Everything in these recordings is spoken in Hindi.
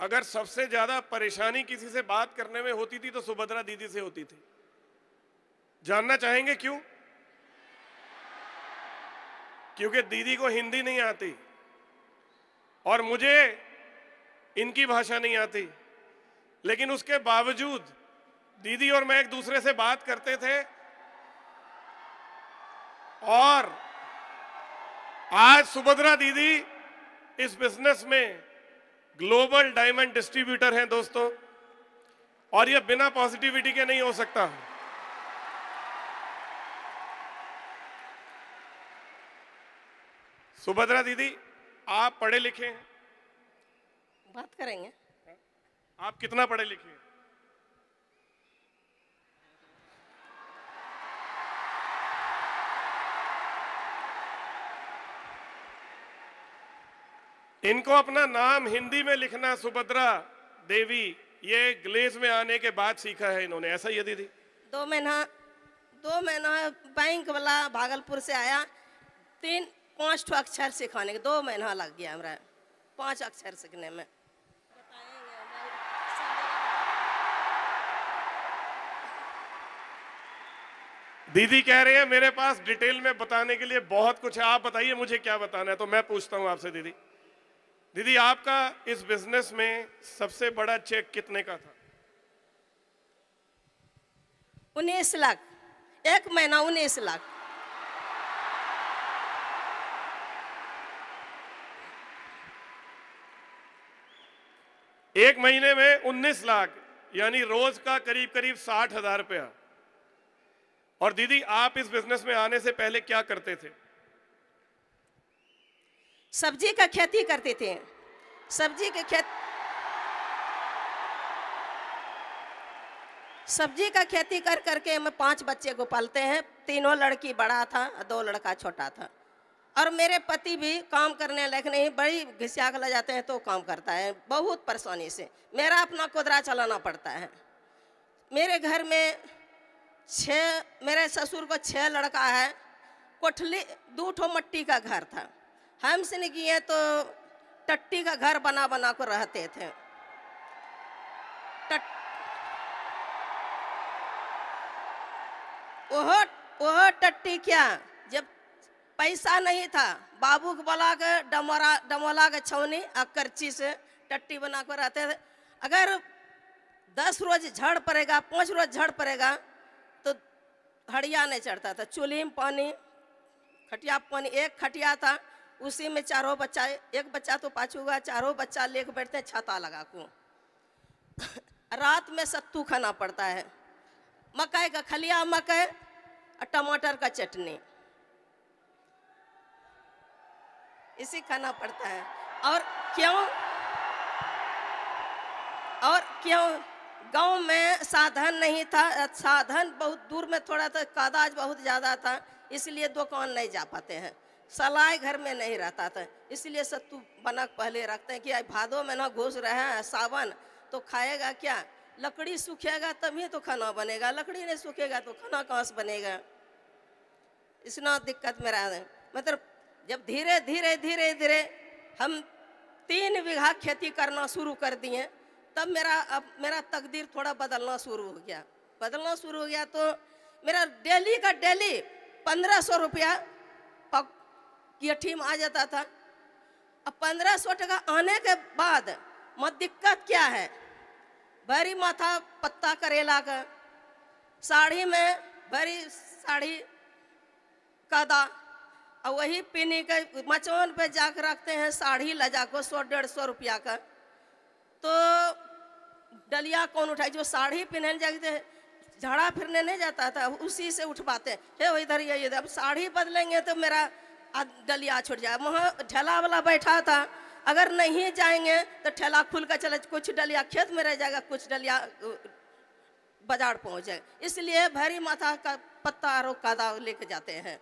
अगर सबसे ज्यादा परेशानी किसी से बात करने में होती थी तो सुभद्रा दीदी से होती थी जानना चाहेंगे क्यों क्योंकि दीदी को हिंदी नहीं आती और मुझे इनकी भाषा नहीं आती लेकिन उसके बावजूद दीदी और मैं एक दूसरे से बात करते थे और आज सुभद्रा दीदी इस बिजनेस में ग्लोबल डायमंड डिस्ट्रीब्यूटर हैं दोस्तों और यह बिना पॉजिटिविटी के नहीं हो सकता सुभद्रा दीदी आप पढ़े लिखे हैं बात करेंगे आप कितना पढ़े लिखे हैं इनको अपना नाम हिंदी में लिखना सुभद्रा देवी ये ग्लेज में आने के बाद सीखा है इन्होंने ऐसा ही दीदी दो महीना दो महीना बैंक वाला भागलपुर से आया तीन पांच ठो अक्षर सिखाने के दो महीना लग गया हमारा पांच अक्षर सीखने में दीदी कह रहे हैं मेरे पास डिटेल में बताने के लिए बहुत कुछ है आप बताइए मुझे क्या बताना है तो मैं पूछता हूँ आपसे दीदी दीदी आपका इस बिजनेस में सबसे बड़ा चेक कितने का था उन्नीस लाख एक महीना उन्नीस लाख एक महीने में उन्नीस लाख यानी रोज का करीब करीब साठ हजार रुपया और दीदी आप इस बिजनेस में आने से पहले क्या करते थे सब्जी का खेती करते थे सब्जी के खेत सब्जी का खेती कर करके हम पांच बच्चे को पालते हैं तीनों लड़की बड़ा था दो लड़का छोटा था और मेरे पति भी काम करने लायक नहीं बड़ी घिसिया के ले जाते हैं तो काम करता है बहुत परेशानी से मेरा अपना कोदरा चलाना पड़ता है मेरे घर में छः मेरे ससुर को छः लड़का है कोठली दो ठो मट्टी का घर था हम नहीं किए तो टट्टी का घर बना बना कर रहते थे टट ओहो टट्टी क्या जब पैसा नहीं था बाबू को बोला के डमोरा डमोला के छौनी और करची से टट्टी बना कर रहते थे अगर दस रोज झड़ पड़ेगा पाँच रोज झड़ पड़ेगा तो हड़िया नहीं चढ़ता था चूल्ही में पानी खटिया पानी एक खटिया था उसी में चारों बच्चा एक बच्चा तो पाछू हुआ चारों बच्चा लेके बैठते हैं छाता लगा को रात में सत्तू खाना पड़ता है मकई का खलिया मकई और टमाटर का चटनी इसी खाना पड़ता है और क्यों और क्यों गांव में साधन नहीं था साधन बहुत दूर में थोड़ा था कादाज बहुत ज़्यादा था इसलिए दुकान नहीं जा पाते हैं सलाई घर में नहीं रहता था इसलिए सत्तू बनक पहले रखते हैं कि आई भादों में ना घुस रहे हैं सावन तो खाएगा क्या लकड़ी सूखेगा तभी तो खाना बनेगा लकड़ी नहीं सूखेगा तो खाना कहाँ से बनेगा इतना दिक्कत में रह मतलब जब धीरे धीरे धीरे धीरे हम तीन बीघा खेती करना शुरू कर दिए तब मेरा अब मेरा तकदीर थोड़ा बदलना शुरू हो गया बदलना शुरू हो गया तो मेरा डेली का डेली पंद्रह सौ रुपया कि में आ जाता था अब पंद्रह सौ टका आने के बाद मत दिक्कत क्या है भरी माथा पत्ता करेला का साड़ी में भरी साड़ी कदा और वही पीने के मचौन पे जाकर रखते हैं साड़ी लजा को सौ डेढ़ सौ रुपया का तो डलिया कौन उठाए जो साड़ी पहने जाते हैं झाड़ा फिरने नहीं जाता था उसी से उठ पाते हे इधर ये इधर अब साड़ी बदलेंगे तो मेरा आ डलिया छूट जाए वहाँ ठेला वाला बैठा था अगर नहीं जाएंगे तो ठेला खुल कर चले कुछ डलिया खेत में रह जाएगा कुछ डलिया बाजार पहुँच जाएगा इसलिए भरी माथा का पत्ता और कादा लेके जाते हैं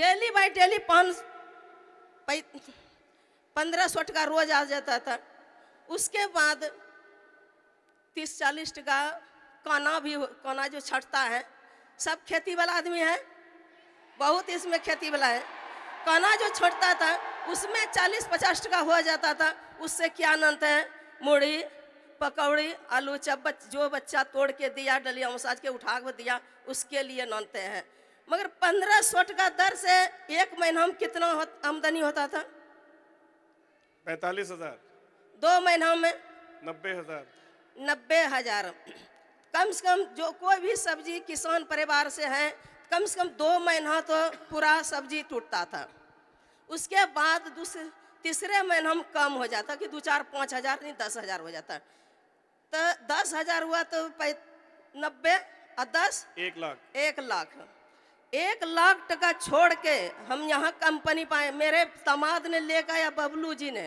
डेली बाई डेली पाँच पंद्रह सौ टका रोज आ जाता था उसके बाद तीस चालीस टका काना भी काना जो छटता है सब खेती वाला आदमी है बहुत इसमें खेती वाला है कना जो छोड़ता था उसमें चालीस पचास टका हो जाता था उससे क्या अनंत है मूढ़ी पकौड़ी आलू चब्बच जो बच्चा तोड़ के दिया डलिया मसाज के उठा के दिया उसके लिए नानते हैं मगर पंद्रह सौ टका दर से एक महीना में कितना होत, आमदनी होता था पैतालीस हजार दो महीना में नब्बे हजार नब्बे हजार कम से कम जो कोई भी सब्जी किसान परिवार से हैं कम से कम दो महीना तो पूरा सब्जी टूटता था उसके बाद दूसरे तीसरे महीने हम कम हो जाता कि दो चार पाँच हज़ार नहीं दस हज़ार हो जाता तो दस हज़ार हुआ तो नब्बे और दस एक लाख एक लाख एक लाख टका छोड़ के हम यहाँ कंपनी पाए मेरे तमाद ने लेकर आया बबलू जी ने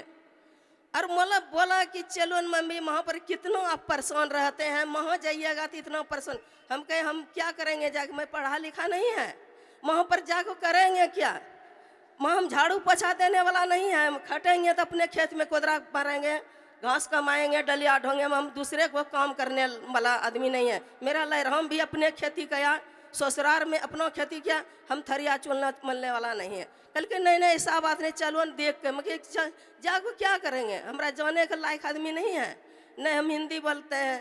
और मतलब बोला कि चलो मम्मी वहाँ पर कितना आप परेशान रहते हैं वहाँ जाइएगा तो इतना परेशान हम कहे हम क्या करेंगे जाके मैं पढ़ा लिखा नहीं है वहाँ पर जाकर करेंगे क्या माँ हम झाड़ू पोछा देने वाला नहीं है हम खटेंगे तो अपने खेत में कोदरा मारेंगे घास कमाएंगे डलिया ढोंगे हम दूसरे को काम करने वाला आदमी नहीं है मेरा लहर हम भी अपने खेती किया ससुराल में अपना खेती किया हम थरिया चुनना मलने वाला नहीं है कल के नहीं नहीं ऐसा बात नहीं चलो देख के मैं जागो क्या करेंगे हमारा जाने के लायक आदमी नहीं है नहीं हम हिंदी बोलते हैं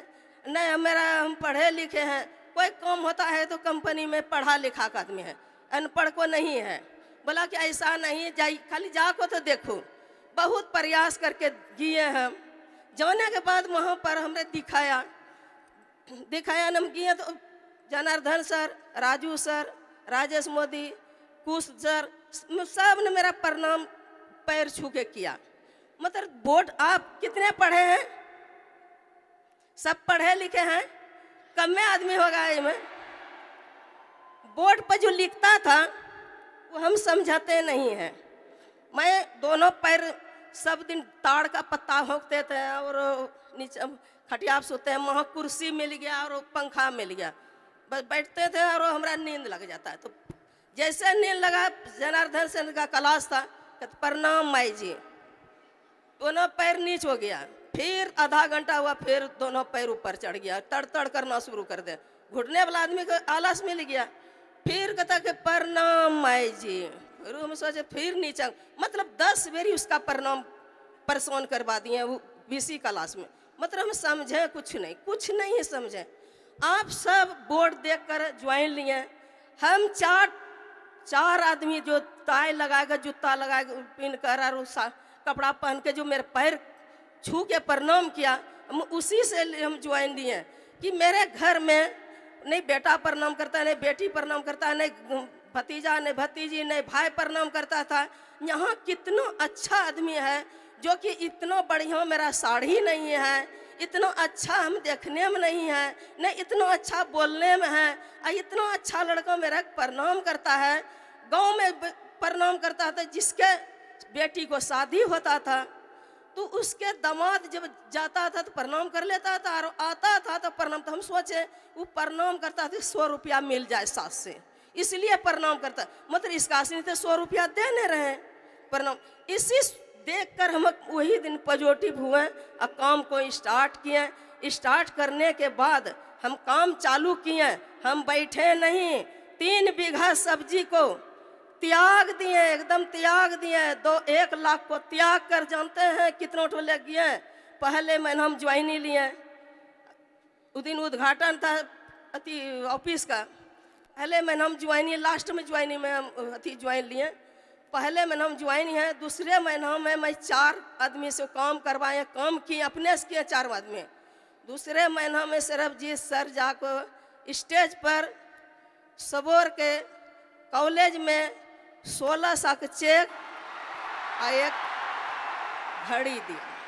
न हमारा हम पढ़े लिखे हैं कोई काम होता है तो कंपनी में पढ़ा लिखा का आदमी है अनपढ़ को नहीं है बोला कि ऐसा नहीं जाइ खाली जाको तो देखो बहुत प्रयास करके गिए हम जाने के बाद वहाँ पर हमने दिखाया दिखाया नम गए तो Janardan sir Raju sir Rajesh Modi Kush sir सब ने मेरा प्रणाम पैर छू के किया मतलब वोट आप कितने पढ़े हैं सब पढ़े लिखे हैं कमे आदमी होगा इसमें बोर्ड पर जो लिखता था वो हम समझाते नहीं हैं मैं दोनों पैर सब दिन ताड़ का पत्ता होंकते थे और नीचे खटिया सोते हैं वहाँ कुर्सी मिल गया और पंखा मिल गया बस बैठते थे और हमारा नींद लग जाता है तो जैसे नींद लगा जनार्दन से का क्लास था कहते प्रणाम माई जी दोनों पैर नीच हो गया फिर आधा घंटा हुआ फिर दोनों पैर ऊपर चढ़ गया तड़ तड़ करना शुरू कर दे घुटने वाला आदमी को आलस मिल गया फिर कहता कि प्रणाम माई जी फिर हम सोचे फिर नीचा मतलब दस बेरी उसका प्रणाम परसोन करवा दिए वो बीसी क्लास में मतलब हम समझे कुछ नहीं कुछ नहीं है समझे आप सब बोर्ड देख कर ज्वाइन लिए हम चार चार आदमी जो टाई लगाएगा जूता लगाएगा पहन कर और कपड़ा पहन के जो मेरे पैर छू के प्रणाम किया हम उसी से हम ज्वाइन लिए कि मेरे घर में नहीं बेटा प्रणाम करता है नहीं बेटी प्रणाम करता है नहीं भतीजा नहीं भतीजी नहीं भाई प्रणाम करता था यहाँ कितना अच्छा आदमी है जो कि इतना बढ़िया मेरा साड़ी नहीं है इतना अच्छा हम देखने में नहीं है नहीं इतना अच्छा बोलने में है और इतना अच्छा लड़का मेरा प्रणाम करता है गांव में प्रणाम करता था जिसके बेटी को शादी होता था तो उसके दामाद जब जाता था तो प्रणाम कर लेता था और आता था तो प्रणाम तो हम सोचे वो प्रणाम करता था सौ रुपया मिल जाए सास से इसलिए प्रणाम करता मतलब इसका आसनी थे सौ रुपया दे नहीं रहे प्रणाम इसी देख कर हम वही दिन पॉजिटिव हुए और काम को स्टार्ट किए स्टार्ट करने के बाद हम काम चालू किए हम बैठे नहीं तीन बीघा सब्जी को त्याग दिए एकदम त्याग दिए दो एक लाख को त्याग कर जानते हैं कितनों ठो लग गए पहले मैंने हम ज्वाइनिंग लिए उस दिन उद्घाटन था अति ऑफिस का पहले मैंने हम ज्वाइनिंग लास्ट में ज्वाइनिंग में हम अति ज्वाइन लिए पहले मैंने हम ज्वाइन है दूसरे महीना में मैं चार आदमी से काम करवाए काम किए अपने से किए चार आदमी दूसरे महीना में जी सर जाकर स्टेज पर सबोर के कॉलेज में सोलह साक चेक एक घड़ी दिया